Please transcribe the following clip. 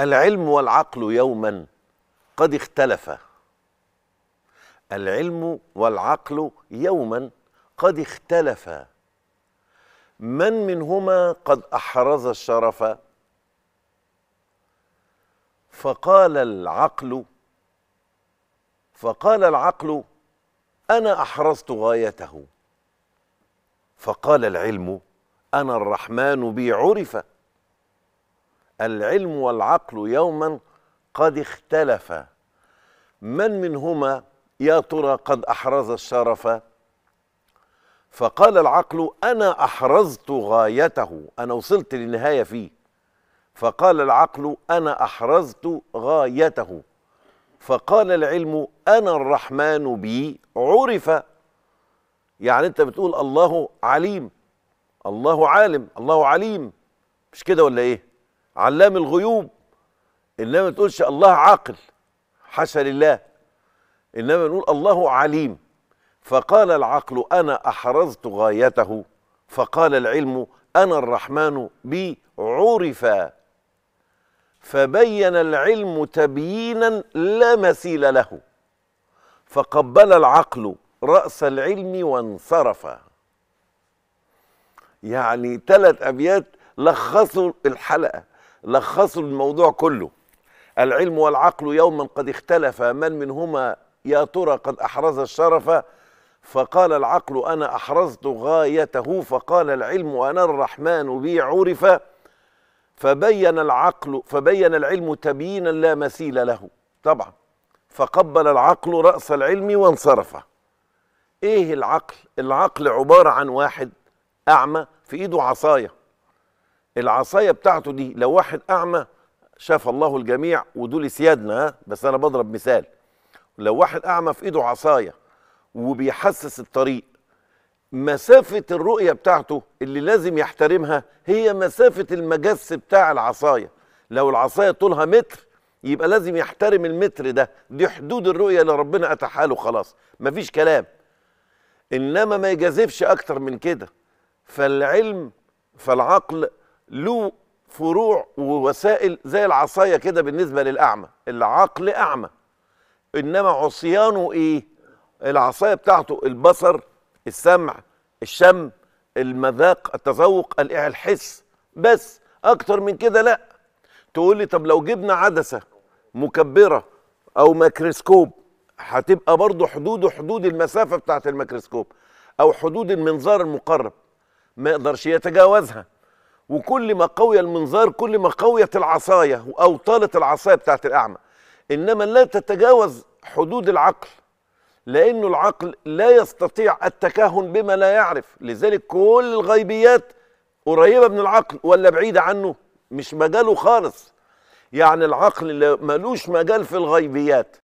العلم والعقل يوما قد اختلفا العلم والعقل يوما قد اختلفا من منهما قد احرز الشرف فقال العقل فقال العقل انا احرزت غايته فقال العلم انا الرحمن بي عرف العلم والعقل يوما قد اختلفا من منهما يا ترى قد احرز الشرف فقال العقل انا احرزت غايته انا وصلت للنهايه فيه فقال العقل انا احرزت غايته فقال العلم انا الرحمن بي عرف يعني انت بتقول الله عليم الله عالم الله عليم مش كده ولا ايه علام الغيوب انما ما تقولش الله عاقل حاشا لله انما نقول الله عليم فقال العقل انا احرزت غايته فقال العلم انا الرحمن بي عرفا فبين العلم تبيينا لا مثيل له فقبل العقل راس العلم وانصرف يعني ثلاث ابيات لخصوا الحلقه لخصوا الموضوع كله العلم والعقل يوما قد اختلفا من منهما يا ترى قد احرز الشرف فقال العقل انا احرزت غايته فقال العلم انا الرحمن بي عرف فبين العقل فبين العلم تبيينا لا مثيل له طبعا فقبل العقل راس العلم وانصرف ايه العقل العقل عباره عن واحد اعمى في ايده عصايه العصايه بتاعته دي لو واحد اعمى شاف الله الجميع ودول سيادنا ها بس انا بضرب مثال لو واحد اعمى في ايده عصايه وبيحسس الطريق مسافه الرؤيه بتاعته اللي لازم يحترمها هي مسافه المجس بتاع العصايه لو العصايه طولها متر يبقى لازم يحترم المتر ده دي حدود الرؤيه اللي ربنا اتاحها له خلاص مفيش كلام انما ما يجازفش اكتر من كده فالعلم فالعقل له فروع ووسائل زي العصايه كده بالنسبه للاعمى العقل اعمى انما عصيانه ايه العصايه بتاعته البصر السمع الشم المذاق التذوق الحس بس اكتر من كده لا تقول لي طب لو جبنا عدسه مكبره او ميكروسكوب هتبقى برضه حدوده حدود المسافه بتاعت الميكروسكوب او حدود المنظار المقرب ما يقدرش يتجاوزها وكل ما قوي المنظار كل ما قويت العصايه او طالت العصايه بتاعت الاعمى انما لا تتجاوز حدود العقل لانه العقل لا يستطيع التكهن بما لا يعرف لذلك كل الغيبيات قريبه من العقل ولا بعيده عنه مش مجاله خالص يعني العقل ملوش مجال في الغيبيات